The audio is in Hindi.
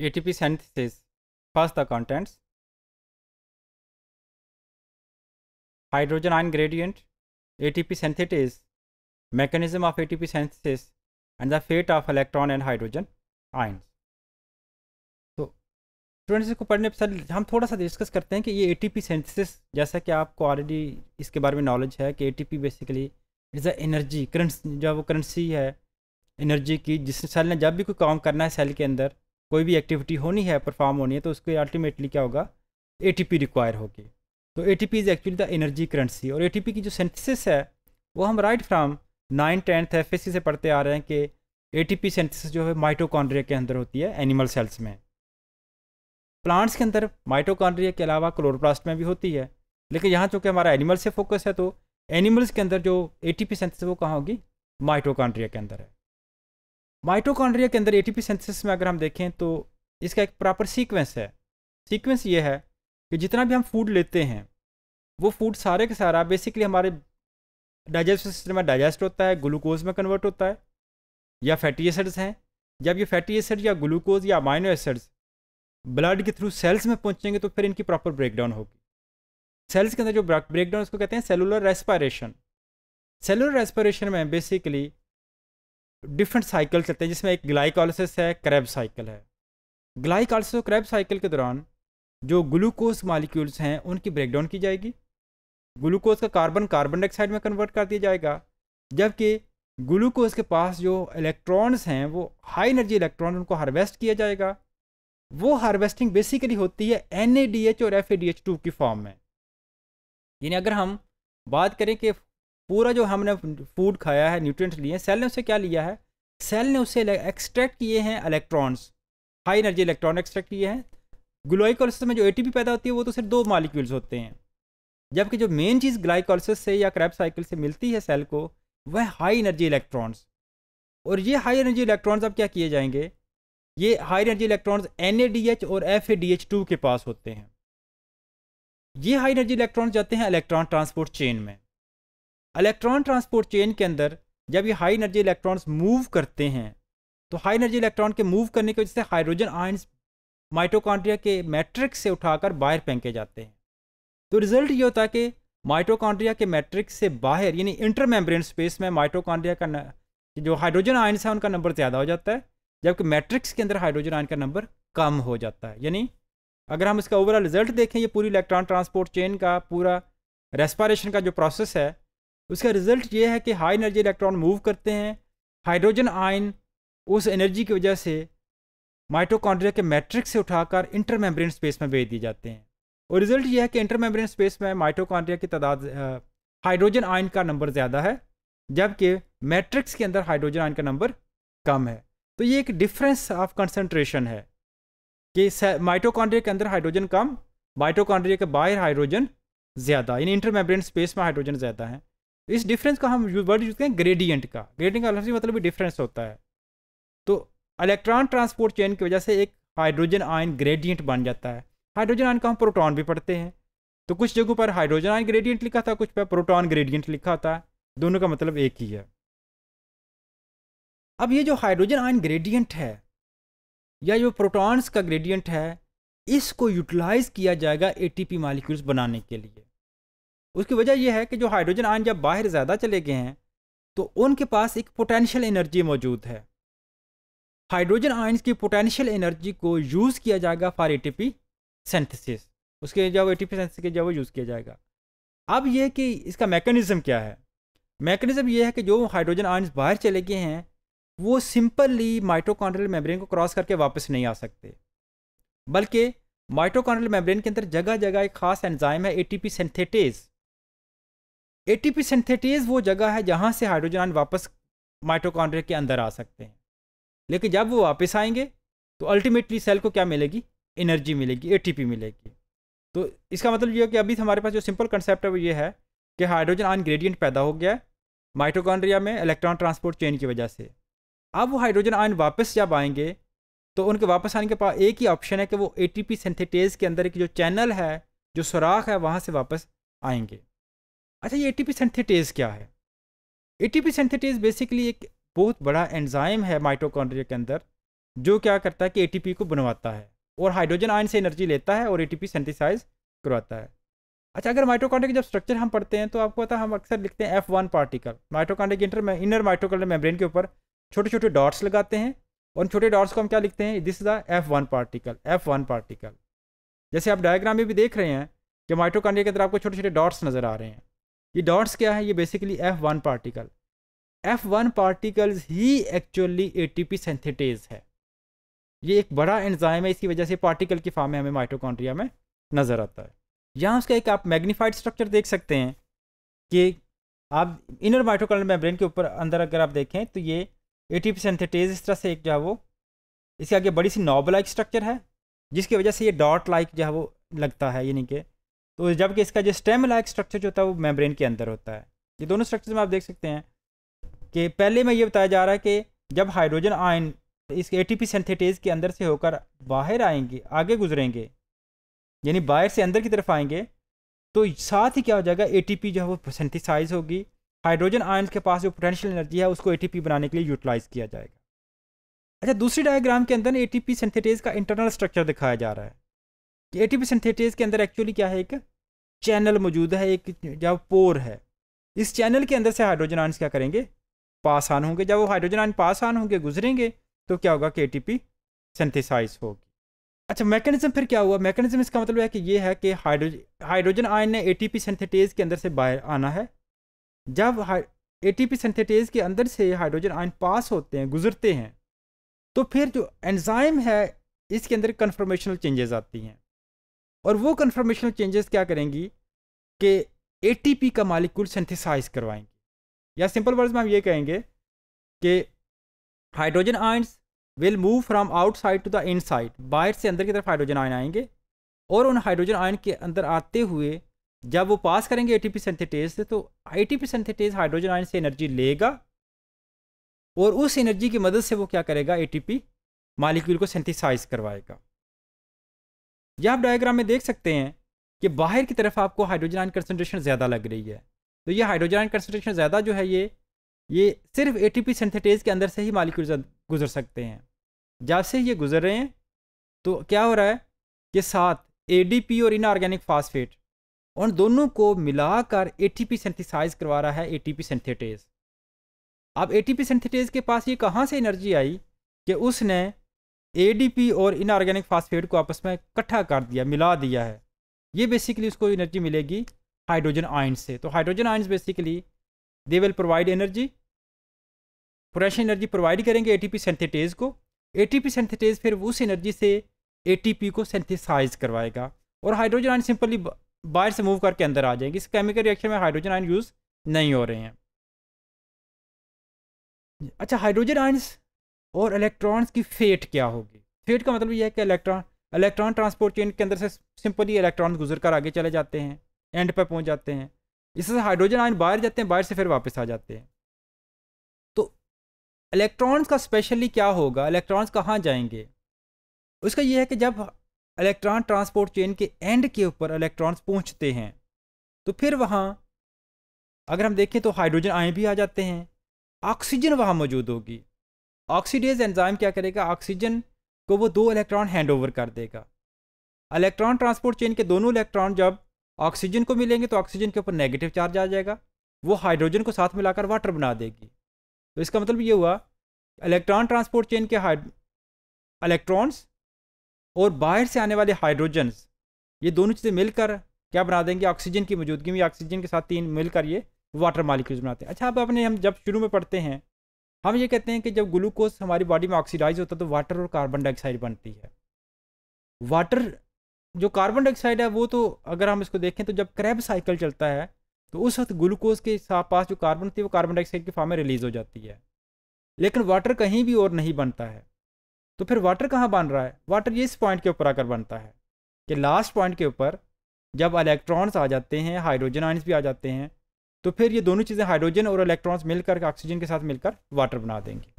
ATP synthesis. First the contents. Hydrogen ion gradient, ATP synthesis, mechanism of ATP synthesis and the fate of electron and hydrogen ions. तो स्टूडेंट्स इसको पढ़ने पर हम थोड़ा सा डिस्कस करते हैं कि ये एटीपी सिंथेसिस जैसा कि आपको ऑलरेडी इसके बारे में नॉलेज है कि ATP basically is a energy currency जो वो करेंसी है एनर्जी की जिस सेल ने जब भी कोई काम करना है सेल के अंदर कोई भी एक्टिविटी होनी है परफॉर्म होनी है तो उसके अल्टीमेटली क्या होगा ए रिक्वायर होगी तो A is actually the energy currency और ए की जो सेंथिस है वो हम right from nine tenth F से पढ़ते आ रहे हैं कि ए टी सेंथिसिस जो है माइटोकॉन्ड्रिया के अंदर होती है एनिमल सेल्स में प्लांट्स के अंदर माइटोकॉन्ड्रिया के अलावा क्लोरोप्लास्ट में भी होती है लेकिन यहाँ चूँकि हमारा एनिमल से फोकस है तो एनिमल्स के अंदर जो ए टी सेंथिस वो कहाँ होगी माइटोकॉन्ड्रिया के अंदर है माइटोकॉन्ड्रिया के अंदर एटीपी सिंथेसिस में अगर हम देखें तो इसका एक प्रॉपर सीक्वेंस है सीक्वेंस ये है कि जितना भी हम फूड लेते हैं वो फूड सारे के सारा बेसिकली हमारे डाइजेस्टिव सिस्टम में डाइजेस्ट होता है ग्लूकोज में कन्वर्ट होता है या फैटी एसिड्स हैं जब ये फैटी एसिड या ग्लूकोज या अमाइनो एसिड्स ब्लड के थ्रू सेल्स में पहुंचेंगे तो फिर इनकी प्रॉपर ब्रेकडाउन होगी सेल्स के अंदर जो ब्रेकडाउन उसको कहते हैं सेलुलर रेस्पायरेशन सेलुलर रेस्पायरेशन में बेसिकली डिफरेंट साइकिल चलते हैं जिसमें एक ग्लाइकोलिसिस है क्रैब साइकिल है ग्लाइकोलिसिस और क्रैब साइकिल के दौरान जो ग्लूकोज मालिक्यूल्स हैं उनकी ब्रेकडाउन की जाएगी ग्लूकोज का कार्बन कार्बन डाइऑक्साइड में कन्वर्ट कर दिया जाएगा जबकि ग्लूकोज के पास जो इलेक्ट्रॉन्स हैं वो हाई एनर्जी इलेक्ट्रॉन उनको हार्वेस्ट किया जाएगा वो हार्वेस्टिंग बेसिकली होती है एन और एफ की फॉर्म में यानी अगर हम बात करें कि पूरा जो हमने फूड खाया है न्यूट्रिएंट्स लिए हैं सेल ने उसे क्या लिया है सेल ने उसे एक्सट्रैक्ट किए हैं electrons high energy electron extract किए हैं ग्लाइकोलिस में जो एटीपी पैदा होती है वो तो सिर्फ दो मालिक्यूल्स होते हैं जबकि जो मेन चीज़ ग्लाइकोलिस से या क्रैप साइकिल से मिलती है सेल को वह हाई एनर्जी इलेक्ट्रॉन्स और ये हाई एनर्जी इलेक्ट्रॉन्स अब क्या किए जाएंगे ये हाई एनर्जी इलेक्ट्रॉन्स एन और एफ के पास होते हैं ये हाई एनर्जी इलेक्ट्रॉन्स जाते हैं इलेक्ट्रॉन ट्रांसपोर्ट चेन में इलेक्ट्रॉन ट्रांसपोर्ट चेन के अंदर जब ये हाई एनर्जी इलेक्ट्रॉन्स मूव करते हैं तो हाई एनर्जी इलेक्ट्रॉन के मूव करने की वजह से हाइड्रोजन आयंस माइटोकॉन्ड्रिया के मैट्रिक्स से उठाकर बाहर फेंके जाते हैं तो रिजल्ट ये होता है कि माइटोकॉन्ड्रिया के मैट्रिक्स से बाहर यानी इंटरमेम्ब्रेन स्पेस में माइटोकॉन्ड्रिया का न, जो हाइड्रोजन आयंस है उनका नंबर ज़्यादा हो जाता है जबकि मैट्रिक्स के अंदर हाइड्रोजन आयन का नंबर कम हो जाता है यानी अगर हम इसका ओवरऑल रिजल्ट देखें ये पूरी इलेक्ट्रॉन ट्रांसपोर्ट चेन का पूरा रेस्पायरेशन का जो प्रोसेस है उसका रिज़ल्ट ये है कि हाई एनर्जी इलेक्ट्रॉन मूव करते हैं हाइड्रोजन आयन उस एनर्जी की वजह से माइटोकॉन्ड्रिया के मैट्रिक्स से उठाकर इंटर मेम्ब्रेन स्पेस में भेज दिए जाते हैं और रिज़ल्ट यह है कि इंटर मेम्ब्रेन स्पेस में माइटोकॉन्ड्रिया की तादाद हाइड्रोजन आयन का नंबर ज़्यादा है जबकि मैट्रिक्स के अंदर हाइड्रोजन आयन का नंबर कम है तो ये एक डिफरेंस ऑफ कंसनट्रेशन है कि माइटोकॉन्ड्रिया के अंदर हाइड्रोजन कम माइटोकॉन्ड्रिया के बाहर हाइड्रोजन ज़्यादा यानी इंटर मेम्ब्रेन स्पेस में हाइड्रोजन ज़्यादा है इस डिफरेंस का हम वर्ड यूज़ करें ग्रेडियंट का ग्रेडियंट का लफ्जी मतलब डिफरेंस मतलब होता है तो इलेक्ट्रॉन ट्रांसपोर्ट चेन की वजह से एक हाइड्रोजन आयन ग्रेडियंट बन जाता है हाइड्रोजन आयन का हम प्रोटॉन भी पढ़ते हैं तो कुछ जगहों पर हाइड्रोजन आयन ग्रेडियंट लिखा था कुछ पर प्रोटॉन ग्रेडियंट लिखा था दोनों का मतलब एक ही है अब ये जो हाइड्रोजन आयन ग्रेडियंट है या जो प्रोटॉन्स का ग्रेडियंट है इसको यूटिलाइज किया जाएगा एटीपी मॉलिक्यूल्स बनाने के लिए उसकी वजह यह है कि जो हाइड्रोजन आयन जब बाहर ज़्यादा चले गए हैं तो उनके पास एक पोटेंशियल एनर्जी मौजूद है हाइड्रोजन आयन्स की पोटेंशियल एनर्जी को यूज़ किया जाएगा फॉर एटीपी सिंथेसिस उसके जब एटीपी सिंथेसिस के जब वो यूज़ किया जाएगा अब यह कि इसका मैकेनिज़्म क्या है मैकेनिज़्म यह है कि जो हाइड्रोजन आयन्स बाहर चले गए हैं वो सिंपली माइटोकॉन्ड्रियल मेम्ब्रेन को क्रॉस करके वापस नहीं आ सकते बल्कि माइटोकॉन्ड्रियल मेम्ब्रेन के अंदर जगह जगह एक खास एंजाइम है एटीपी सिंथेटेज एटीपी सिंथेटेज वो जगह है जहाँ से हाइड्रोजन आयन वापस माइटोकॉन्ड्रिया के अंदर आ सकते हैं लेकिन जब वो वापस आएंगे तो अल्टीमेटली सेल को क्या मिलेगी एनर्जी मिलेगी एटीपी मिलेगी तो इसका मतलब ये है कि अभी हमारे पास जो सिंपल कंसेप्ट है वो ये है कि हाइड्रोजन आयन ग्रेडियंट पैदा हो गया है माइट्रोकॉन्ड्रिया में इलेक्ट्रॉन ट्रांसपोर्ट चेन की वजह से अब वो हाइड्रोजन आयन वापस जब आएंगे तो उनके वापस आने के पास एक ही ऑप्शन है कि वो एटीपी सिंथेटेज के अंदर की जो चैनल है जो सुराख है वहाँ से वापस आएंगे अच्छा ये ए टी क्या है ए टी बेसिकली एक बहुत बड़ा एंजाइम है माइटोकॉन्ड्रिया के अंदर जो क्या करता है कि एटीपी को बनवाता है और हाइड्रोजन आयन से एनर्जी लेता है और एटीपी सेंथिसाइज करवाता है अच्छा अगर माइटोकॉन्ड्रिया का जब स्ट्रक्चर हम पढ़ते हैं तो आपको पता हम अक्सर लिखते हैं एफ वन पार्टिकल माइटोकॉन्ड्रिया के इंटर में इनर माइटोकॉन्ड्रिया मेम्ब्रेन के ऊपर छोटे छोटे डॉट्स लगाते हैं और छोटे डॉट्स को हम क्या लिखते हैं this is the F one particle F one particle जैसे आप डायग्राम में भी देख रहे हैं कि माइटोकॉन्ड्रिया के अंदर आपको छोटे छोटे डॉट्स नज़र आ रहे हैं ये डॉट्स क्या है ये basically F one particle F one particles ही actually A T P synthetase है ये एक बड़ा एंजाइम है इसकी वजह से पार्टिकल की फॉर्म में हमें माइटोकॉन्ड्रिया में नज़र आता है यहाँ उसका एक आप मैग्नीफाइड स्ट्रक्चर देख सकते हैं कि आप इनर माइटोकॉन्ड्रियल मेम्ब्रेन के ऊपर अंदर अगर आप देखें तो ये ए टी पी सेंथेटेज इस तरह से एक जो है वो इसके आगे बड़ी सी नॉबलाइक स्ट्रक्चर है जिसकी वजह से ये डॉट लाइक जो है वो लगता है यानी कि तो जबकि इसका जो स्टेम लाइक स्ट्रक्चर जो होता है वो मेम्ब्रेन के अंदर होता है ये दोनों स्ट्रक्चर में आप देख सकते हैं कि पहले में ये बताया जा रहा है कि जब हाइड्रोजन आयन इस ए टी सिंथेटेज के अंदर से होकर बाहर आएंगे आगे गुजरेंगे यानी बाहर से अंदर की तरफ आएंगे तो साथ ही क्या हो जाएगा ए जो है वो सेंथिसाइज होगी हाइड्रोजन आयन के पास जो पोटेंशियल एनर्जी है उसको ए बनाने के लिए यूटिलाइज किया जाएगा अच्छा दूसरी डायग्राम के अंदर ए टी सिंथेटेज का इंटरनल स्ट्रक्चर दिखाया जा रहा है एटी परसेंट थेटेज के अंदर एक्चुअली क्या है एक चैनल मौजूद है एक जब पोर है इस चैनल के अंदर से हाइड्रोजन आयन क्या करेंगे पास आन होंगे जब वो हाइड्रोजन आयन पास आन होंगे गुजरेंगे तो क्या होगा के टी सिंथेसाइज होगी अच्छा मैकेनिज्म फिर क्या हुआ मैकेनिज्म इसका मतलब है कि ये है कि हाइड्रोजन हाइड्रोजन आयन ने पी सिंथेटेज के अंदर से बाहर आना है जब पी सिंथेटेज के अंदर से हाइड्रोजन आयन पास होते हैं गुजरते हैं तो फिर जो एंजाइम है इसके अंदर कन्फर्मेशनल चेंजेस आती हैं और वो कन्फर्मेशनल चेंजेस क्या करेंगी कि ए का मालिक्यूल सेंथिसाइज करवाएंगे या सिंपल वर्ड्स में हम ये कहेंगे कि hydrogen ions will move from outside to the inside बाहर से अंदर की तरफ हाइड्रोजन आयन आएंगे और उन हाइड्रोजन आयन के अंदर आते हुए जब वो पास करेंगे एटीपी सिंथेटेज से तो एटीपी सिंथेटेज हाइड्रोजन आयन से एनर्जी लेगा और उस एनर्जी की मदद से वो क्या करेगा एटीपी मालिक्यूल को सेंथिसाइज करवाएगा यह आप डायग्राम में देख सकते हैं कि बाहर की तरफ आपको हाइड्रोजन आयन कंसनट्रेशन ज़्यादा लग रही है तो ये हाइड्रोजन आयन कंसनट्रेशन ज़्यादा जो है ये ये सिर्फ ए टी सिंथेटेज के अंदर से ही मालिक्यूल गुजर सकते हैं जब से ये गुजर रहे हैं तो क्या हो रहा है कि साथ ए और इनऑर्गेनिक फास्फेट उन दोनों को मिलाकर ए टी सिंथेसाइज करवा रहा है ए टी सिंथेटेज अब ए टी सिंथेटेज के पास ये कहाँ से एनर्जी आई कि उसने पी और इनऑर्गेनिक फास्फेट को आपस में इकट्ठा कर दिया मिला दिया है ये बेसिकली उसको एनर्जी मिलेगी हाइड्रोजन आइंस से तो hydrogen ions basically they will provide energy fresh energy provide करेंगे एटीपी सिंथेटेज को एटीपी सिंथेटेज फिर उस एनर्जी से एटीपी को सिंथेसाइज करवाएगा और हाइड्रोजन आइन सिंपली बाहर से मूव करके अंदर आ जाएंगे इस केमिकल रिएक्शन में हाइड्रोजन आइन यूज़ नहीं हो रहे हैं अच्छा हाइड्रोजन आइन्स और इलेक्ट्रॉन्स की फेट क्या होगी फेट का मतलब यह है कि इलेक्ट्रॉन इलेक्ट्रॉन ट्रांसपोर्ट चेन के अंदर से सिंपली इलेक्ट्रॉन गुजर कर आगे चले जाते हैं एंड पर पहुँच जाते हैं इससे हाइड्रोजन आयन बाहर जाते हैं बाहर से फिर वापस आ जाते हैं तो इलेक्ट्रॉन्स का स्पेशली क्या होगा इलेक्ट्रॉन्स कहाँ जाएंगे उसका यह है कि जब इलेक्ट्रॉन ट्रांसपोर्ट चेन के एंड के ऊपर इलेक्ट्रॉन्स पहुँचते हैं तो फिर वहाँ अगर हम देखें तो हाइड्रोजन आयन भी आ जाते हैं ऑक्सीजन वहाँ मौजूद होगी ऑक्सीडेज एंजाइम क्या करेगा ऑक्सीजन को वो दो इलेक्ट्रॉन ओवर कर देगा इलेक्ट्रॉन ट्रांसपोर्ट चेन के दोनों इलेक्ट्रॉन जब ऑक्सीजन को मिलेंगे तो ऑक्सीजन के ऊपर नेगेटिव चार्ज आ जाएगा वो हाइड्रोजन को साथ मिलाकर वाटर बना देगी तो इसका मतलब ये हुआ इलेक्ट्रॉन ट्रांसपोर्ट चेन के हाइड इलेक्ट्रॉन्स और बाहर से आने वाले हाइड्रोजन्स ये दोनों चीज़ें मिलकर क्या बना देंगे ऑक्सीजन की मौजूदगी में ऑक्सीजन के साथ तीन मिलकर ये वाटर मालिक्यूल्स बनाते हैं अच्छा अब अपने हम जब शुरू में पढ़ते हैं हम ये कहते हैं कि जब ग्लूकोज हमारी बॉडी में ऑक्सीडाइज होता है तो वाटर और कार्बन डाइऑक्साइड बनती है वाटर जो कार्बन डाइऑक्साइड है वो तो अगर हम इसको देखें तो जब क्रैब साइकिल चलता है तो उस वक्त ग्लूकोज के पास जो कार्बन होती है वो कार्बन डाइऑक्साइड के फॉर्म में रिलीज हो जाती है लेकिन वाटर कहीं भी और नहीं बनता है तो फिर वाटर कहाँ बन रहा है वाटर इस पॉइंट के ऊपर आकर बनता है कि लास्ट पॉइंट के ऊपर जब इलेक्ट्रॉन्स आ जाते हैं हाइड्रोजन आइन्स भी आ जाते हैं तो फिर ये दोनों चीज़ें हाइड्रोजन और इलेक्ट्रॉन्स मिलकर ऑक्सीजन के साथ मिलकर वाटर बना देंगी